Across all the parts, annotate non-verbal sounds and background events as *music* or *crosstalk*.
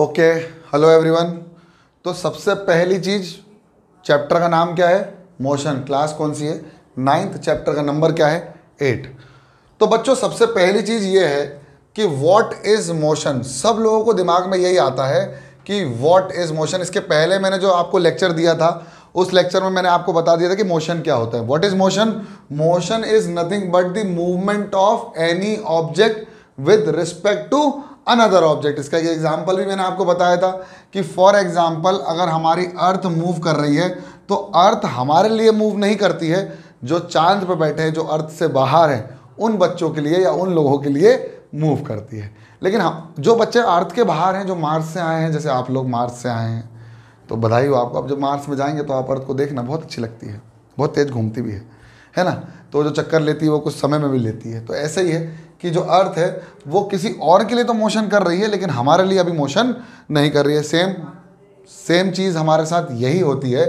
okay hello everyone तो सबसे पहली चीज़ चैप्टर का नाम क्या है मोशन क्लास कौन सी है नाइन्थ चैप्टर का नंबर क्या है एट तो बच्चों सबसे पहली चीज़ ये है कि वॉट इज़ मोशन सब लोगों को दिमाग में यही आता है कि वॉट इज़ मोशन इसके पहले मैंने जो आपको लेक्चर दिया था उस लेक्चर में मैंने आपको बता दिया था कि मोशन क्या होता है what is motion motion is nothing but the movement of any object with respect to another object इसका एक एग्जाम्पल भी मैंने आपको बताया था कि फॉर एग्ज़ाम्पल अगर हमारी अर्थ मूव कर रही है तो अर्थ हमारे लिए मूव नहीं करती है जो चांद पर बैठे हैं जो अर्थ से बाहर हैं उन बच्चों के लिए या उन लोगों के लिए मूव करती है लेकिन हम जो बच्चे अर्थ के बाहर हैं जो मार्स से आए हैं जैसे आप लोग मार्स से आए हैं तो बधाई हो आपको अब जब मार्स में जाएंगे तो आप अर्थ को देखना बहुत अच्छी लगती है बहुत तेज़ घूमती भी है है ना तो जो चक्कर लेती है वो कुछ समय में भी लेती है तो ऐसे ही है कि जो अर्थ है वो किसी और के लिए तो मोशन कर रही है लेकिन हमारे लिए अभी मोशन नहीं कर रही है सेम सेम चीज़ हमारे साथ यही होती है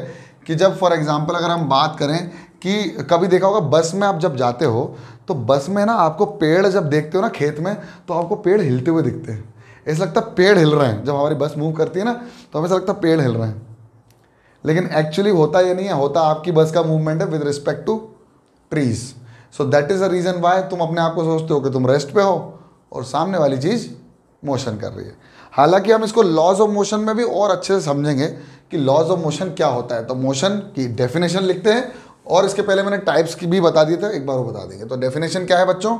कि जब फॉर एग्ज़ाम्पल अगर हम बात करें कि कभी देखा होगा बस में आप जब जाते हो तो बस में ना आपको पेड़ जब देखते हो ना खेत में तो आपको पेड़ हिलते हुए दिखते हैं ऐसा लगता है पेड़ हिल रहे हैं जब हमारी बस मूव करती है ना तो हमें ऐसा लगता है पेड़ हिल रहे हैं लेकिन एक्चुअली होता ये नहीं है होता आपकी बस का मूवमेंट है with respect to trees so that is a reason why तुम अपने आप को सोचते हो कि तुम रेस्ट पे हो और सामने वाली चीज़ मोशन कर रही है हालांकि हम इसको लॉज ऑफ मोशन में भी और अच्छे से समझेंगे कि लॉज ऑफ मोशन क्या होता है तो मोशन की डेफिनेशन लिखते हैं और इसके पहले मैंने टाइप्स की भी बता दिए थे तो एक बार वो बता देंगे तो डेफिनेशन क्या है बच्चों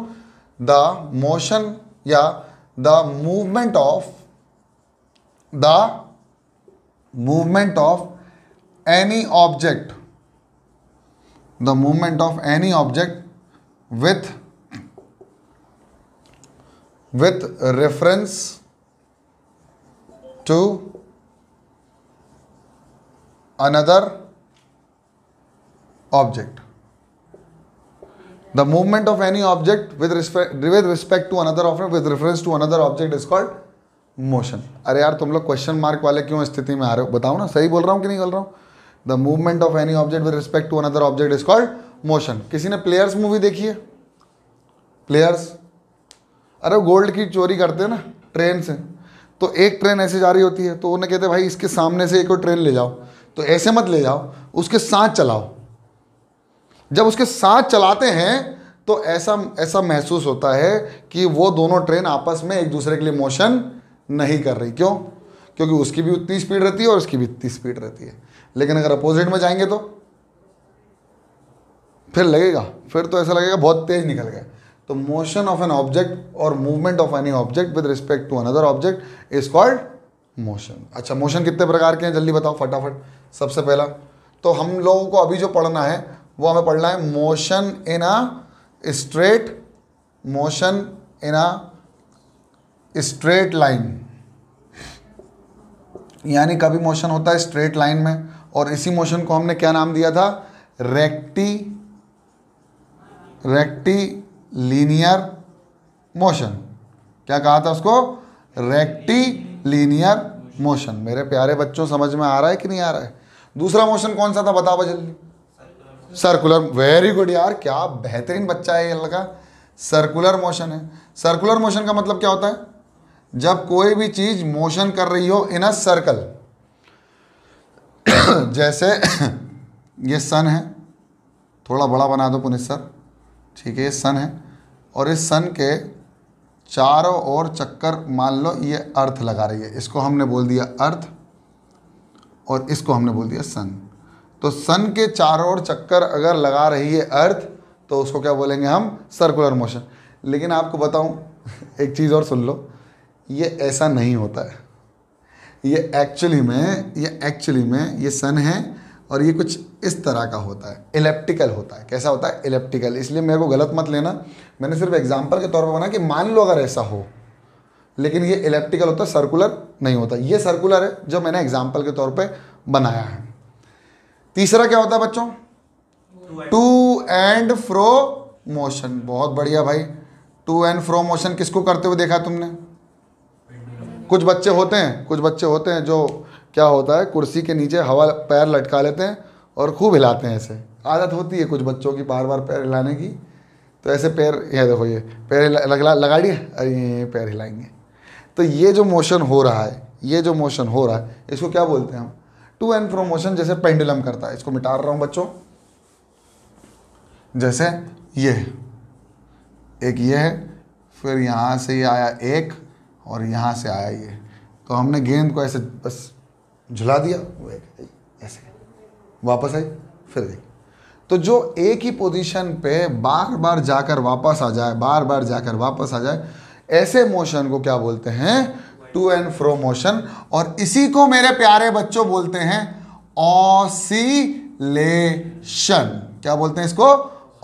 द मोशन या the movement of the movement of any object the movement of any object with with reference to another object the movement of any object with respect with respect to another object with reference to another object is called motion अरे यार तुम लोग question mark वाले क्यों स्थिति में आ रहे हो बताओ ना सही बोल रहा हूँ कि नहीं बोल रहा हूं the movement of any object with respect to another object is called motion किसी ने प्लेयर्स मूवी देखी है प्लेयर्स अरे गोल्ड की चोरी करते हैं ना ट्रेन से तो एक ट्रेन ऐसे जा रही होती है तो उन्हें कहते भाई इसके सामने से एक और ट्रेन ले जाओ तो ऐसे मत ले जाओ उसके साथ चलाओ जब उसके साथ चलाते हैं तो ऐसा ऐसा महसूस होता है कि वो दोनों ट्रेन आपस में एक दूसरे के लिए मोशन नहीं कर रही क्यों क्योंकि उसकी भी उतनी स्पीड रहती है और उसकी भी इतनी स्पीड रहती है लेकिन अगर अपोजिट में जाएंगे तो फिर लगेगा फिर तो ऐसा लगेगा बहुत तेज निकल गया तो मोशन ऑफ एन ऑब्जेक्ट और movement of any object with respect to another object is called motion अच्छा मोशन कितने प्रकार के हैं जल्दी बताओ फटाफट सबसे पहला तो हम लोगों को अभी जो पढ़ना है वो हमें पढ़ना है motion in a straight motion in a straight line यानी कभी मोशन होता है स्ट्रेट लाइन में और इसी मोशन को हमने क्या नाम दिया था रेक्टी रेक्टी लीनियर मोशन क्या कहा था उसको रेक्टी लीनियर मोशन मेरे प्यारे बच्चों समझ में आ रहा है कि नहीं आ रहा है दूसरा मोशन कौन सा था बताओ जल्दी सर्कुलर वेरी गुड यार क्या बेहतरीन बच्चा है ये लड़का सर्कुलर मोशन है सर्कुलर मोशन का मतलब क्या होता है जब कोई भी चीज़ मोशन कर रही हो इन अ सर्कल *coughs* जैसे *coughs* ये सन है थोड़ा बड़ा बना दो पुनित सर ठीक है ये सन है और इस सन के चारों ओर चक्कर मान लो ये अर्थ लगा रही है इसको हमने बोल दिया अर्थ और इसको हमने बोल दिया सन तो सन के चारों ओर चक्कर अगर लगा रही है अर्थ तो उसको क्या बोलेंगे हम सर्कुलर मोशन लेकिन आपको बताऊं *laughs* एक चीज़ और सुन लो ये ऐसा नहीं होता है ये एक्चुअली में ये एक्चुअली में ये सन है और ये कुछ इस तरह का होता है इलेप्टिकल होता है कैसा होता है इलेप्टिकल इसलिए मेरे को गलत मत लेना मैंने सिर्फ एग्जाम्पल के तौर पर बना कि मान लो अगर ऐसा हो लेकिन ये इलेप्टिकल होता है सर्कुलर नहीं होता ये सर्कुलर है जो मैंने एग्जाम्पल के तौर पर बनाया है तीसरा क्या होता है बच्चों टू एंड फ्रो मोशन बहुत बढ़िया भाई टू एंड फ्रो मोशन किसको करते हुए देखा तुमने कुछ बच्चे होते हैं कुछ बच्चे होते हैं जो क्या होता है कुर्सी के नीचे हवा पैर लटका लेते हैं और खूब हिलाते हैं ऐसे आदत होती है कुछ बच्चों की बार बार पैर हिलाने की तो ऐसे पैर यह देखो ये पैर लगा लगा लिए अरे ये पैर हिलाएंगे तो ये जो मोशन हो रहा है ये जो मोशन हो रहा है इसको क्या बोलते हैं हम टू एंड फ्रो मोशन जैसे पेंडुलम करता है इसको मिटा रहा हूँ बच्चों जैसे ये एक ये है फिर यहाँ से ये आया एक और यहाँ से आया ये तो हमने गेंद को ऐसे बस झुला दिया ऐसे वापस आई फिर गई तो जो एक ही पोजीशन पे बार बार जाकर वापस आ जाए बार बार जाकर वापस आ जाए ऐसे मोशन को क्या बोलते हैं टू एंड फ्रो मोशन और इसी को मेरे प्यारे बच्चों बोलते हैं ऑसिलेशन क्या बोलते हैं इसको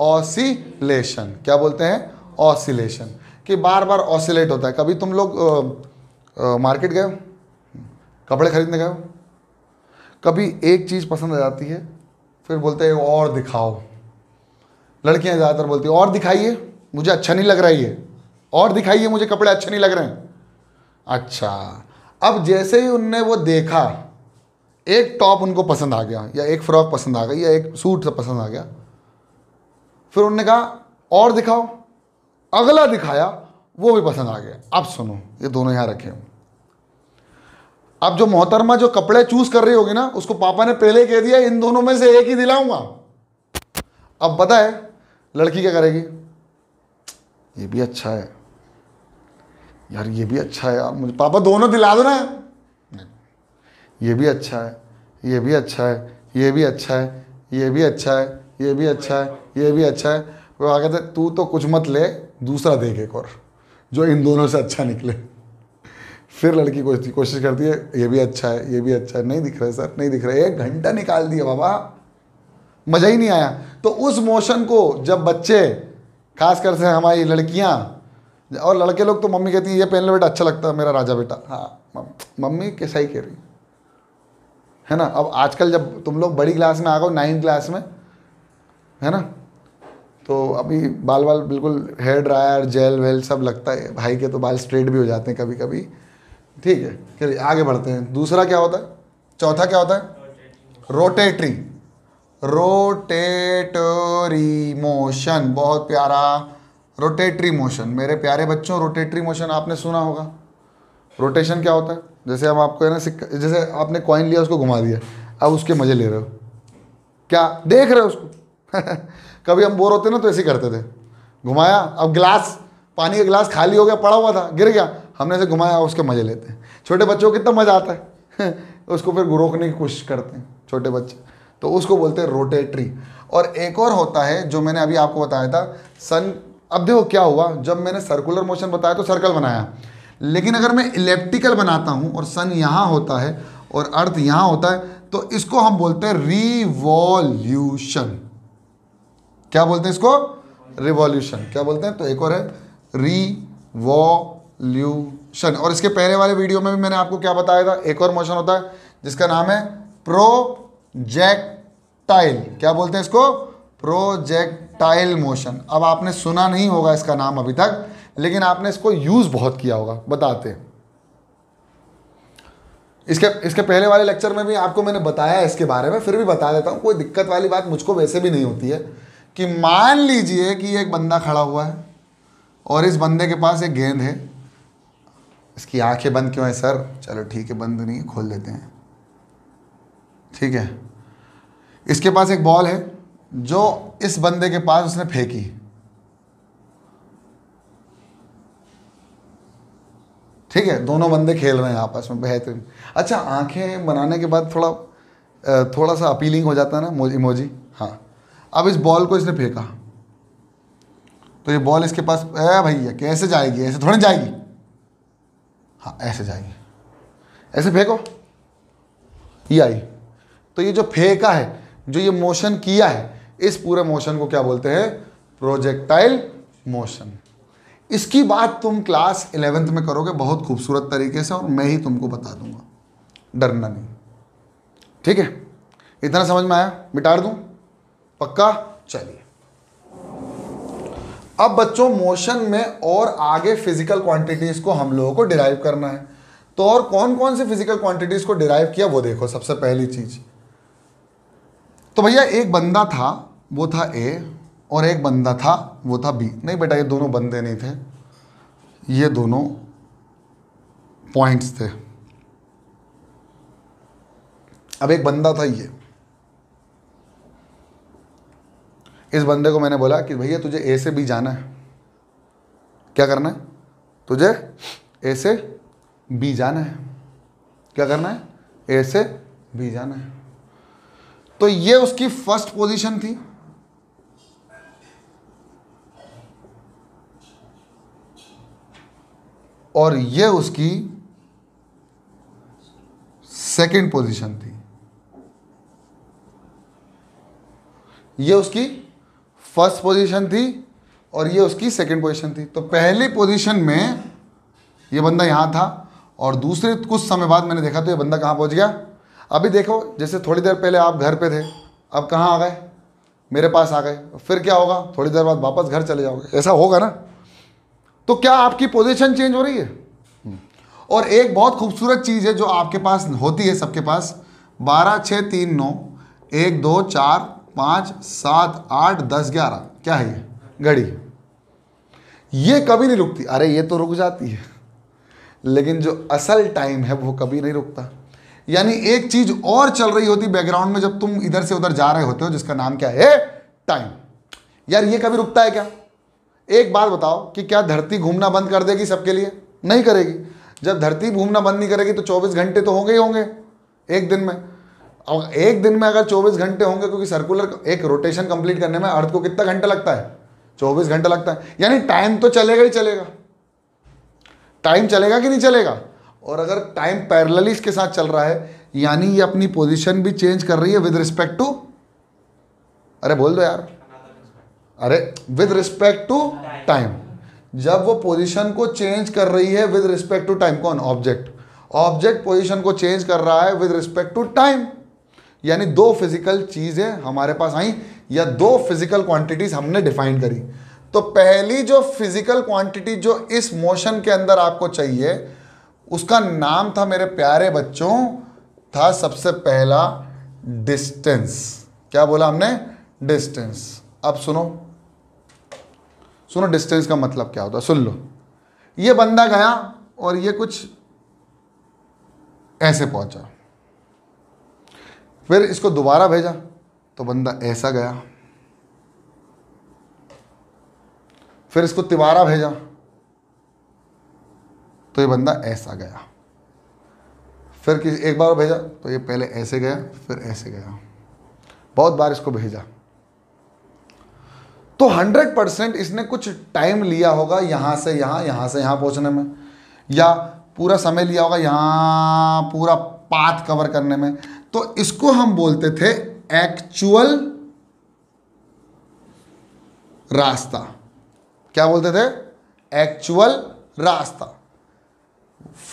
ऑसिलेशन क्या बोलते हैं ऑसिलेशन कि बार बार ऑसिलेट होता है कभी तुम लोग मार्केट गए हो कपड़े खरीदने गए हो कभी एक चीज़ पसंद आ जाती है फिर बोलते हैं और दिखाओ लड़कियां ज़्यादातर बोलती हैं और दिखाइए मुझे अच्छा नहीं लग रहा ये और दिखाइए मुझे कपड़े अच्छे नहीं लग रहे हैं अच्छा अब जैसे ही उनने वो देखा एक टॉप उनको पसंद आ गया या एक फ्रॉक पसंद आ गई या एक सूट पसंद आ गया फिर उनने कहा और दिखाओ अगला दिखाया वो भी पसंद आ गया अब सुनो ये दोनों यहां रखे अब जो मोहतरमा जो कपड़े चूज कर रही होगी ना उसको पापा ने पहले कह दिया इन दोनों में से एक ही दिलाऊंगा अब पता है लड़की क्या करेगी ये भी अच्छा है यार ये भी अच्छा है यार मुझे पापा दोनों दिला दो ना ये भी अच्छा है ये भी अच्छा है ये भी अच्छा है ये भी अच्छा है ये भी अच्छा है ये भी अच्छा है वो आगे तू तो कुछ मत ले दूसरा देख एक और जो इन दोनों से अच्छा निकले फिर लड़की कोशिश कोशिश करती है ये भी अच्छा है ये भी अच्छा है नहीं दिख रहा है सर नहीं दिख रहा है एक घंटा निकाल दिया बाबा मज़ा ही नहीं आया तो उस मोशन को जब बच्चे खासकर से हमारी लड़कियाँ और लड़के लोग तो मम्मी कहती हैं ये पहन लो बेटा अच्छा लगता है मेरा राजा बेटा हाँ मम्मी कैसा ही कह रही है ना अब आजकल जब तुम लोग बड़ी क्लास में आ गए नाइन्थ क्लास में है ना तो अभी बाल बाल बिल्कुल हेयर ड्रायर जेल वेल सब लगता है भाई के तो बाल स्ट्रेट भी हो जाते हैं कभी कभी ठीक है चलिए आगे बढ़ते हैं दूसरा क्या होता है चौथा क्या होता है रोटेटरी रोटेटरी मोशन बहुत प्यारा रोटेटरी मोशन मेरे प्यारे बच्चों रोटेटरी मोशन आपने सुना होगा रोटेशन क्या होता है जैसे हम आपको है ना सिक्का जैसे आपने कॉइन लिया उसको घुमा दिया अब उसके मज़े ले रहे हो क्या देख रहे हो उसको *laughs* कभी हम बोर होते ना तो ऐसे करते थे घुमाया अब गिलास पानी का गिलास खाली हो गया पड़ा हुआ था गिर गया हमने इसे घुमाया उसके मज़े लेते हैं छोटे बच्चों को कितना मज़ा आता है *laughs* उसको फिर रोकने की कोशिश करते हैं छोटे बच्चे तो उसको बोलते हैं रोटेटरी और एक और होता है जो मैंने अभी आपको बताया था सन अब देखो क्या हुआ जब मैंने सर्कुलर मोशन बताया तो सर्कल बनाया लेकिन अगर मैं इलेप्टिकल बनाता हूँ और सन यहाँ होता है और अर्थ यहाँ होता है तो इसको हम बोलते हैं रिवॉल्यूशन क्या बोलते हैं इसको रिवॉल्यूशन क्या बोलते हैं तो एक और है रिवॉल्यूशन और इसके पहले वाले वीडियो में भी मैंने आपको क्या बताया था एक और मोशन होता है जिसका नाम है प्रोजेक्टाइल क्या बोलते हैं इसको प्रोजेक्टाइल मोशन अब आपने सुना नहीं होगा इसका नाम अभी तक लेकिन आपने इसको यूज़ बहुत किया होगा बताते इसके इसके पहले वाले लेक्चर में भी आपको मैंने बताया इसके बारे में फिर भी बता देता हूं कोई दिक्कत वाली बात मुझको वैसे भी नहीं होती है कि मान लीजिए कि एक बंदा खड़ा हुआ है और इस बंदे के पास एक गेंद है इसकी आंखें बंद क्यों है सर चलो ठीक है बंद नहीं खोल देते हैं ठीक है इसके पास एक बॉल है जो इस बंदे के पास उसने फेंकी ठीक है दोनों बंदे खेल रहे हैं आपस में बेहतरीन अच्छा आंखें बनाने के बाद थोड़ा थोड़ा सा अपीलिंग हो जाता है ना इमोजी हाँ अब इस बॉल को इसने फेंका तो ये बॉल इसके पास ए भैया कैसे जाएगी ऐसे थोड़ी जाएगी हाँ ऐसे जाएगी ऐसे फेंको ये आई तो ये जो फेंका है जो ये मोशन किया है इस पूरे मोशन को क्या बोलते हैं प्रोजेक्टाइल मोशन इसकी बात तुम क्लास इलेवेंथ में करोगे बहुत खूबसूरत तरीके से और मैं ही तुमको बता दूंगा डरना नहीं ठीक है इतना समझ में आया मिटार दूँ पक्का चलिए अब बच्चों मोशन में और आगे फिजिकल क्वांटिटीज को हम लोगों को डिराइव करना है तो और कौन कौन से फिजिकल क्वांटिटीज को डिराइव किया वो देखो सबसे पहली चीज तो भैया एक बंदा था वो था ए और एक बंदा था वो था बी नहीं बेटा ये दोनों बंदे नहीं थे ये दोनों पॉइंट्स थे अब एक बंदा था ये इस बंदे को मैंने बोला कि भैया तुझे ए से बी जाना है क्या करना है तुझे ए से बी जाना है क्या करना है ए से बी जाना है तो ये उसकी फर्स्ट पोजीशन थी और ये उसकी सेकंड पोजीशन थी ये उसकी फर्स्ट पोजीशन थी और ये उसकी सेकंड पोजीशन थी तो पहली पोजीशन में ये बंदा यहाँ था और दूसरे कुछ समय बाद मैंने देखा तो ये बंदा कहाँ पहुँच गया अभी देखो जैसे थोड़ी देर पहले आप घर पे थे अब कहाँ आ गए मेरे पास आ गए फिर क्या होगा थोड़ी देर बाद वापस घर चले जाओगे ऐसा होगा ना तो क्या आपकी पोजीशन चेंज हो रही है और एक बहुत खूबसूरत चीज़ है जो आपके पास होती है सबके पास बारह छः तीन नौ एक दो चार पांच सात आठ दस ग्यारह क्या है ये घड़ी ये कभी नहीं रुकती अरे ये तो रुक जाती है लेकिन जो असल टाइम है वो कभी नहीं रुकता यानी एक चीज और चल रही होती बैकग्राउंड में जब तुम इधर से उधर जा रहे होते हो जिसका नाम क्या है टाइम यार ये कभी रुकता है क्या एक बात बताओ कि क्या धरती घूमना बंद कर देगी सबके लिए नहीं करेगी जब धरती घूमना बंद नहीं करेगी तो 24 घंटे तो होंगे ही होंगे एक दिन में अब एक दिन में अगर 24 घंटे होंगे क्योंकि सर्कुलर एक रोटेशन कंप्लीट करने में अर्थ को कितना घंटा लगता है 24 घंटा लगता है यानी टाइम तो चलेगा ही चलेगा टाइम चलेगा कि नहीं चलेगा और अगर टाइम पैरेलली के साथ चल रहा है यानी ये अपनी पोजिशन भी चेंज कर रही है विद रिस्पेक्ट टू अरे बोल दो यार अरे विद रिस्पेक्ट टू टाइम जब वो पोजीशन को चेंज कर रही है विद रिस्पेक्ट टू टाइम कौन ऑब्जेक्ट ऑब्जेक्ट पोजीशन को चेंज कर रहा है विद रिस्पेक्ट टू टाइम यानी दो फिजिकल चीज़ें हमारे पास आई या दो फिजिकल क्वांटिटीज हमने डिफाइन करी तो पहली जो फिजिकल क्वांटिटी जो इस मोशन के अंदर आपको चाहिए उसका नाम था मेरे प्यारे बच्चों था सबसे पहला डिस्टेंस क्या बोला हमने डिस्टेंस अब सुनो सुनो डिस्टेंस का मतलब क्या होता है सुन लो ये बंदा गया और ये कुछ ऐसे पहुंचा फिर इसको दोबारा भेजा तो बंदा ऐसा गया फिर इसको तिवारा भेजा तो ये बंदा ऐसा गया फिर किसी एक बार भेजा तो ये पहले ऐसे गया फिर ऐसे गया बहुत बार इसको भेजा तो 100 परसेंट इसने कुछ टाइम लिया होगा यहां से यहां यहां से यहां पहुंचने में या पूरा समय लिया होगा यहां पूरा पाथ कवर करने में तो इसको हम बोलते थे एक्चुअल रास्ता क्या बोलते थे एक्चुअल रास्ता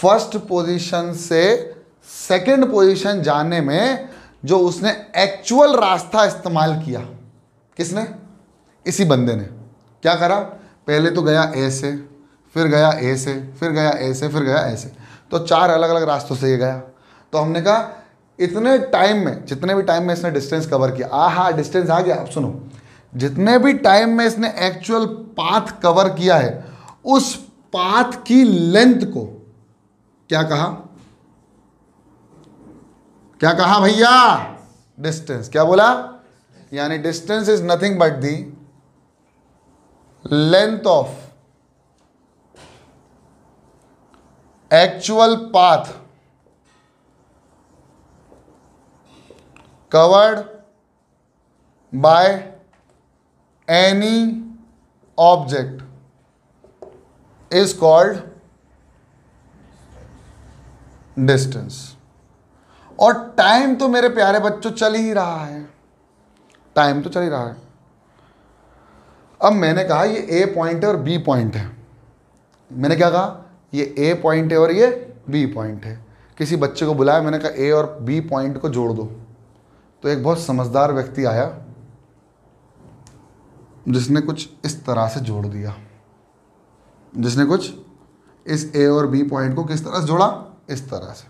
फर्स्ट पोजीशन से सेकंड पोजीशन जाने में जो उसने एक्चुअल रास्ता इस्तेमाल किया किसने इसी बंदे ने क्या करा पहले तो गया ए से फिर गया ए से फिर गया ऐसे फिर गया ऐसे तो चार अलग अलग रास्तों से ये गया तो हमने कहा इतने टाइम में जितने भी टाइम में इसने डिस्टेंस कवर किया आ हा डिस्टेंस आ गया अब सुनो जितने भी टाइम में इसने एक्चुअल पाथ कवर किया है उस पाथ की लेंथ को क्या कहा क्या कहा भैया डिस्टेंस क्या बोला यानी distance is nothing but the length of actual path covered by any object is called distance और टाइम तो मेरे प्यारे बच्चों चल ही रहा है टाइम तो चल ही रहा है अब मैंने कहा ये ए पॉइंट है और बी पॉइंट है मैंने क्या कहा ये ए पॉइंट है और ये बी पॉइंट है किसी बच्चे को बुलाया मैंने कहा ए और बी पॉइंट को जोड़ दो तो एक बहुत समझदार व्यक्ति आया जिसने कुछ इस तरह से जोड़ दिया जिसने कुछ इस ए और बी पॉइंट को किस तरह से जोड़ा इस तरह से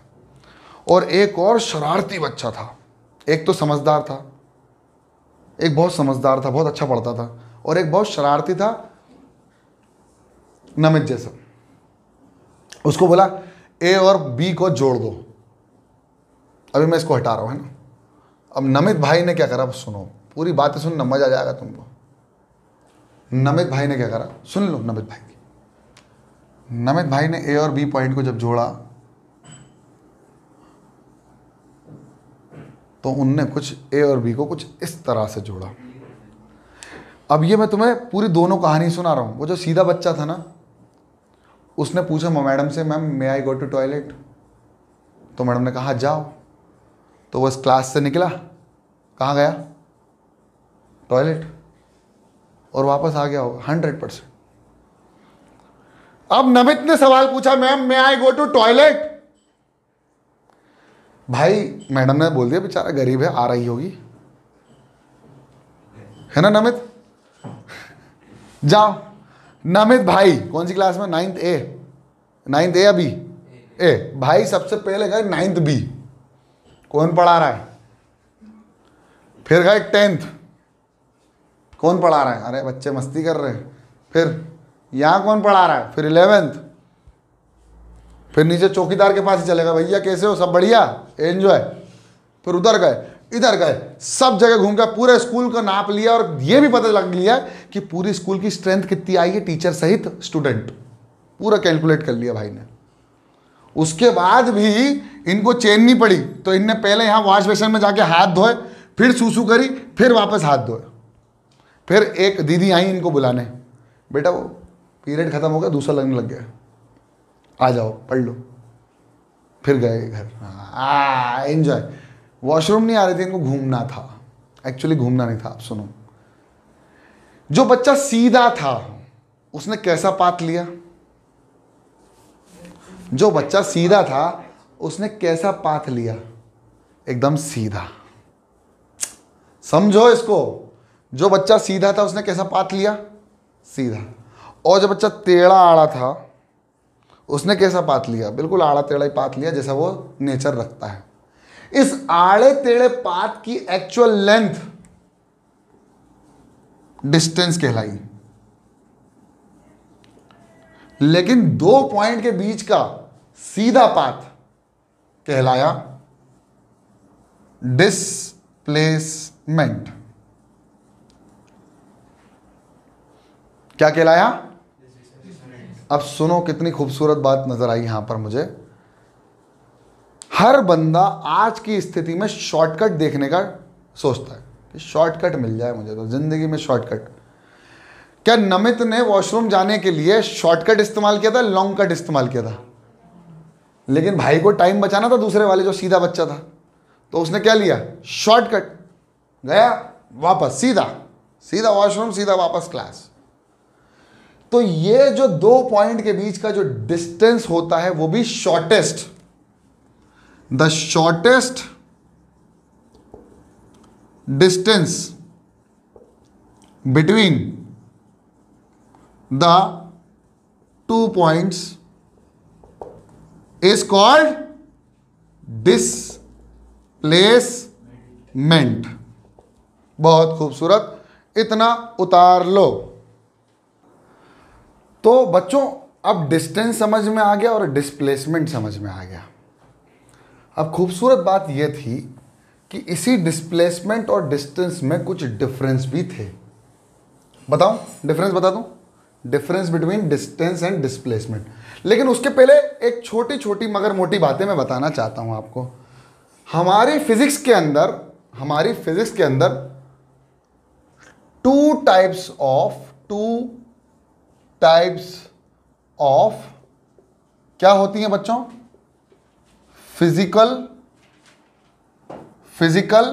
और एक और शरारती बच्चा था एक तो समझदार था एक बहुत समझदार था बहुत अच्छा पढ़ता था और एक बहुत शरारती था नमित जैसा उसको बोला ए और बी को जोड़ दो अभी मैं इसको हटा रहा हूँ है ना अब नमित भाई ने क्या करा सुनो पूरी बातें सुन मजा आ जाएगा तुमको नमित भाई ने क्या करा सुन लो नमित भाई की नमित भाई ने ए और बी पॉइंट को जब जोड़ा तो उनने कुछ ए और बी को कुछ इस तरह से जोड़ा अब ये मैं तुम्हें पूरी दोनों कहानी सुना रहा हूं वो जो सीधा बच्चा था ना उसने पूछा मैडम से ma'am may I go to toilet तो मैडम ने कहा जाओ तो बस क्लास से निकला कहाँ गया टॉयलेट और वापस आ गया होगा हंड्रेड परसेंट अब नमित ने सवाल पूछा ma'am may I go to toilet भाई मैडम ने बोल दिया बेचारा गरीब है आ रही होगी है ना नमित जाओ नमित भाई कौन सी क्लास में नाइन्थ ए नाइन्थ ए अभी ए भाई सबसे पहले गए नाइन्थ बी कौन पढ़ा रहा है फिर गए टेंथ कौन पढ़ा रहा है अरे बच्चे मस्ती कर रहे हैं फिर यहाँ कौन पढ़ा रहा है फिर इलेवेंथ फिर नीचे चौकीदार के पास ही चलेगा भैया कैसे हो सब बढ़िया एंजॉय फिर उधर गए इधर गए सब जगह घूम गए पूरे स्कूल का नाप लिया और ये भी पता लग लिया कि पूरी स्कूल की स्ट्रेंथ कितनी आई है टीचर सहित स्टूडेंट पूरा कैलकुलेट कर लिया भाई ने उसके बाद भी इनको चेन नहीं पड़ी तो इनने पहले यहाँ वॉश बेसन में जाके हाथ धोए फिर सूसू करी फिर वापस हाथ धोए फिर एक दीदी आई इनको बुलाने बेटा वो पीरियड ख़त्म हो गया दूसरा लगने लग गया आ जाओ पढ़ लो फिर गए घर आ एंजॉय वॉशरूम नहीं आ रहे थे इनको घूमना था एक्चुअली घूमना नहीं था आप सुनो जो बच्चा सीधा था उसने कैसा पात लिया जो बच्चा सीधा था उसने कैसा पाथ लिया एकदम सीधा समझो इसको जो बच्चा सीधा था उसने कैसा पाथ लिया सीधा और जो बच्चा टेढ़ा आड़ा था उसने कैसा पाथ लिया बिल्कुल आड़ा टेढ़ा ही पाथ लिया जैसा वो नेचर रखता है इस आड़े टेढ़े पात की एक्चुअल लेंथ डिस्टेंस कहलाई लेकिन दो पॉइंट के बीच का सीधा पाथ कहलाया डिसप्लेसमेंट क्या कहलाया अब सुनो कितनी खूबसूरत बात नजर आई यहां पर मुझे हर बंदा आज की स्थिति में शॉर्टकट देखने का सोचता है कि शॉर्टकट मिल जाए मुझे तो जिंदगी में शॉर्टकट क्या नमित ने वॉशरूम जाने के लिए शॉर्टकट इस्तेमाल किया था लॉन्ग कट इस्तेमाल किया था लेकिन भाई को टाइम बचाना था दूसरे वाले जो सीधा बच्चा था तो उसने क्या लिया शॉर्टकट गया वापस सीधा सीधा वॉशरूम सीधा वापस क्लास तो ये जो दो पॉइंट के बीच का जो डिस्टेंस होता है वो भी shortest the shortest distance between the two points is called displacement बहुत खूबसूरत इतना उतार लो तो बच्चों अब डिस्टेंस समझ में आ गया और डिस्प्लेसमेंट समझ में आ गया अब खूबसूरत बात यह थी कि इसी डिस्प्लेसमेंट और डिस्टेंस में कुछ डिफरेंस भी थे बताऊं डिफरेंस बता दूं difference between distance and displacement लेकिन उसके पहले एक छोटी छोटी मगर मोटी बातें मैं बताना चाहता हूं आपको हमारी फिजिक्स के अंदर हमारी फिजिक्स के अंदर two types of two types of क्या होती हैं बच्चों फिजिकल फिजिकल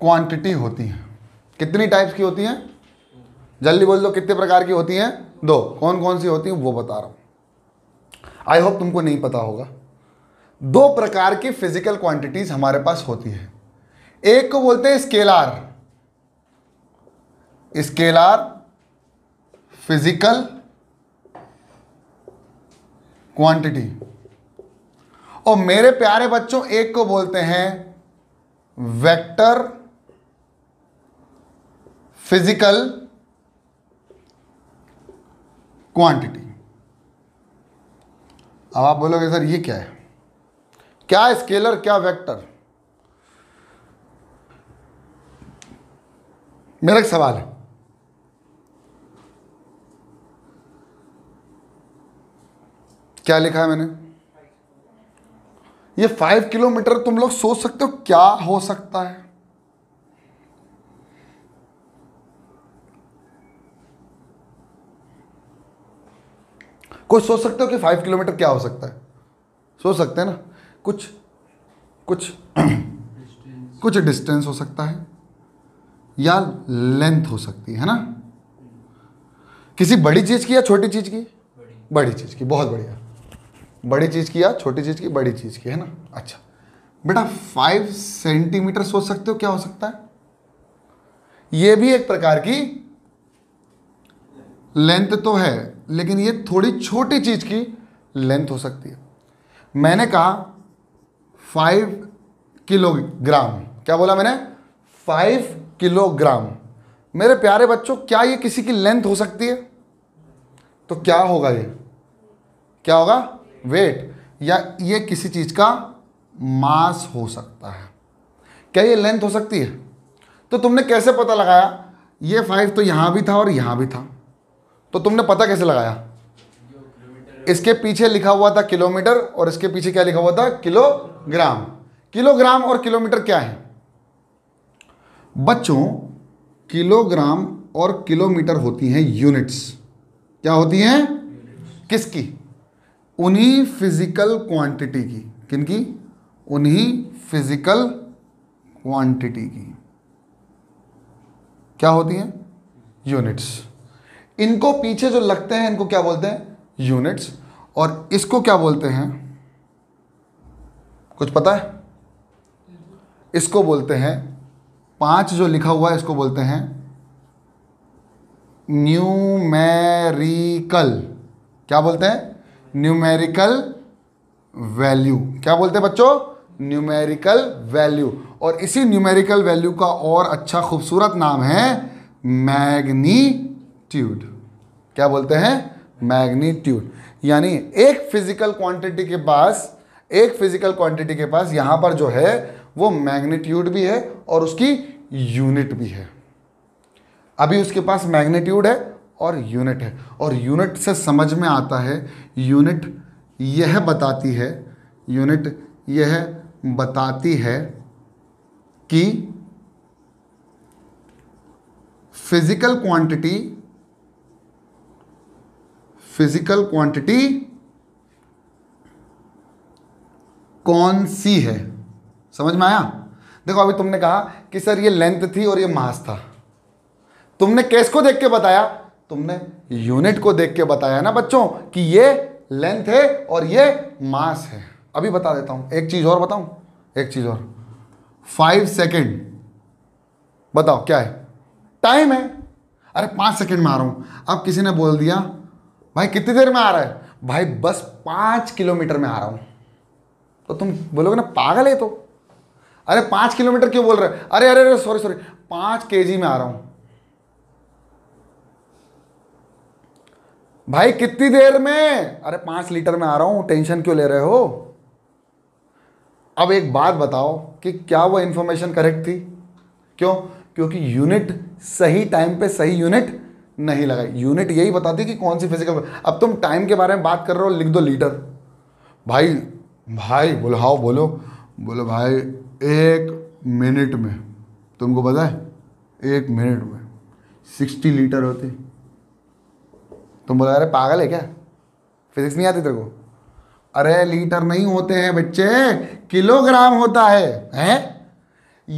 क्वांटिटी होती है कितनी टाइप्स की होती हैं जल्दी बोल दो कितने प्रकार की होती हैं दो कौन कौन सी होती हैं वो बता रहा हूँ आई होप तुमको नहीं पता होगा दो प्रकार की फिजिकल क्वांटिटीज हमारे पास होती है एक को बोलते हैं स्केलार स्केलार फिजिकल क्वांटिटी और मेरे प्यारे बच्चों एक को बोलते हैं वेक्टर फिजिकल क्वांटिटी अब आप बोलोगे सर ये क्या है क्या स्केलर क्या वेक्टर मेरा एक सवाल है क्या लिखा है मैंने ये फाइव किलोमीटर तुम लोग सोच सकते हो क्या हो सकता है कोई सोच सकते हो कि फाइव किलोमीटर क्या हो सकता है सोच सकते हैं ना कुछ कुछ *clears throat* कुछ डिस्टेंस हो सकता है या लेंथ हो सकती है ना किसी बड़ी चीज़ की या छोटी चीज़ की बड़ी, बड़ी चीज़ की बहुत बढ़िया बड़ी चीज़ की या छोटी चीज़ की बड़ी चीज़ की है ना अच्छा बेटा फाइव सेंटीमीटर सोच सकते हो क्या हो सकता है यह भी एक प्रकार की लेंथ तो है लेकिन ये थोड़ी छोटी चीज़ की लेंथ हो सकती है मैंने कहा फाइव किलोग्राम क्या बोला मैंने फाइव किलोग्राम मेरे प्यारे बच्चों क्या ये किसी की लेंथ हो सकती है तो क्या होगा ये क्या होगा वेट या ये किसी चीज़ का मास हो सकता है क्या ये लेंथ हो सकती है तो तुमने कैसे पता लगाया ये फाइव तो यहाँ भी था और यहाँ भी था तो तुमने पता कैसे लगाया इसके पीछे लिखा हुआ था किलोमीटर और इसके पीछे क्या लिखा हुआ था किलोग्राम किलोग्राम और किलोमीटर क्या है बच्चों किलोग्राम और किलोमीटर होती हैं यूनिट्स क्या होती हैं किसकी उन्हीं फिजिकल क्वांटिटी की किनकी उन्हीं फिजिकल क्वांटिटी की क्या होती हैं यूनिट्स इनको पीछे जो लगते हैं इनको क्या बोलते हैं यूनिट्स और इसको क्या बोलते हैं कुछ पता है इसको बोलते हैं पांच जो लिखा हुआ है इसको बोलते हैं न्यूमेरिकल क्या बोलते हैं न्यूमेरिकल वैल्यू क्या बोलते हैं बच्चों न्यूमेरिकल वैल्यू और इसी न्यूमेरिकल वैल्यू का और अच्छा खूबसूरत नाम है मैग्नीट्यूड क्या बोलते हैं मैग्नीट्यूड यानी एक फिजिकल क्वांटिटी के पास एक फिजिकल क्वांटिटी के पास यहां पर जो है वो मैग्नीट्यूड भी है और उसकी यूनिट भी है अभी उसके पास मैग्नीट्यूड है और यूनिट है और यूनिट से समझ में आता है यूनिट यह बताती है यूनिट यह बताती है कि फिजिकल क्वांटिटी फिजिकल क्वांटिटी कौन सी है समझ में आया देखो अभी तुमने कहा कि सर ये लेंथ थी और ये मास था तुमने केस को देख के बताया तुमने यूनिट को देख के बताया ना बच्चों कि ये लेंथ है और ये मास है अभी बता देता हूं एक चीज और बताऊं एक चीज और फाइव सेकेंड बताओ क्या है टाइम है अरे पांच सेकेंड में आ रहा हूं अब किसी ने बोल दिया भाई कितनी देर में आ रहा है भाई बस पाँच किलोमीटर में आ रहा हूँ तो तुम बोलोगे ना पागल है तो अरे पाँच किलोमीटर क्यों बोल रहे अरे अरे अरे सॉरी सॉरी पाँच के में आ रहा हूँ भाई कितनी देर में अरे पाँच लीटर में आ रहा हूँ टेंशन क्यों ले रहे हो अब एक बात बताओ कि क्या वो इन्फॉर्मेशन करेक्ट थी क्यों क्योंकि यूनिट सही टाइम पे सही यूनिट नहीं लगा यूनिट यही बताती कि कौन सी फिजिकल अब तुम टाइम के बारे में बात कर रहे हो लिख दो लीटर भाई भाई बोलो हाओ बोलो बोलो भाई एक मिनट में तुमको पता है एक मिनट में सिक्सटी लीटर होते तुम बोला अरे पागल है क्या फिजिक्स नहीं आती तेरे को अरे लीटर नहीं होते हैं बच्चे किलोग्राम होता है हैं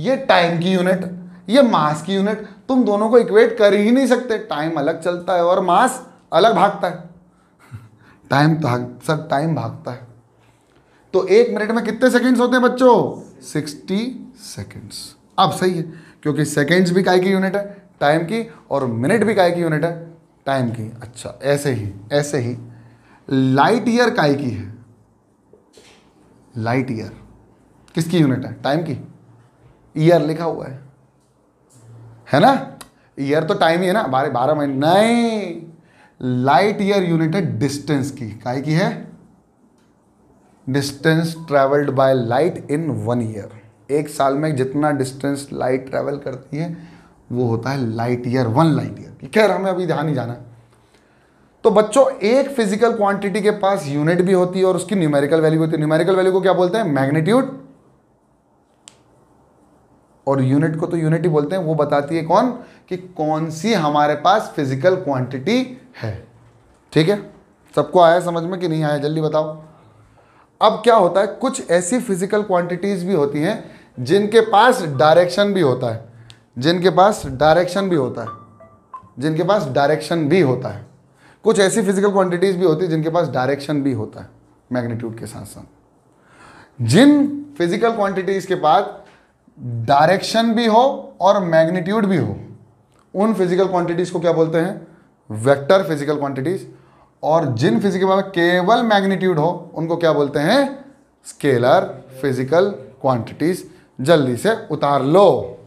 ये टाइम की यूनिट ये मास की यूनिट तुम दोनों को इक्वेट कर ही नहीं सकते टाइम अलग चलता है और मास अलग भागता है टाइम सर टाइम भागता है तो एक मिनट में कितने सेकंड्स होते हैं बच्चों सिक्सटी सेकंड्स अब सही है क्योंकि सेकंड्स भी काय की यूनिट है टाइम की और मिनट भी काय की यूनिट है टाइम की अच्छा ऐसे ही ऐसे ही लाइट ईयर काय की है लाइट ईयर किसकी यूनिट है टाइम की ईयर लिखा हुआ है है ना ईयर तो टाइम ही है ना बारह बारह महीने नहीं लाइट ईयर यूनिट है डिस्टेंस की काय की है distance travelled by light in one year एक साल में जितना डिस्टेंस लाइट ट्रेवल करती है वो होता है light year one light year खैर हमें अभी ध्यान ही जाना तो बच्चों एक फिजिकल क्वांटिटी के पास यूनिट भी होती है और उसकी न्यूमेरिकल वैल्यू होती है न्यूमेरिकल वैल्यू को क्या बोलते हैं मैग्नीट्यूड और यूनिट को तो यूनिट ही बोलते हैं वो बताती है कौन कि कौन सी हमारे पास फिजिकल क्वांटिटी है ठीक है सबको आया समझ में कि नहीं आया जल्दी बताओ अब क्या होता है कुछ ऐसी फिजिकल क्वांटिटीज भी होती हैं जिनके पास डायरेक्शन भी होता है जिनके पास डायरेक्शन भी होता है जिनके पास डायरेक्शन भी होता है कुछ ऐसी फिजिकल क्वांटिटीज भी होती है जिनके पास डायरेक्शन भी होता है मैग्नीट्यूड के साथ साथ जिन फिजिकल क्वांटिटीज के पास डायरेक्शन भी हो और मैग्नीट्यूड भी हो उन फिजिकल क्वांटिटीज को क्या बोलते हैं वेक्टर फिजिकल क्वांटिटीज और जिन फिजिकल में केवल मैग्नीट्यूड हो उनको क्या बोलते हैं स्केलर फिजिकल क्वांटिटीज जल्दी से उतार लो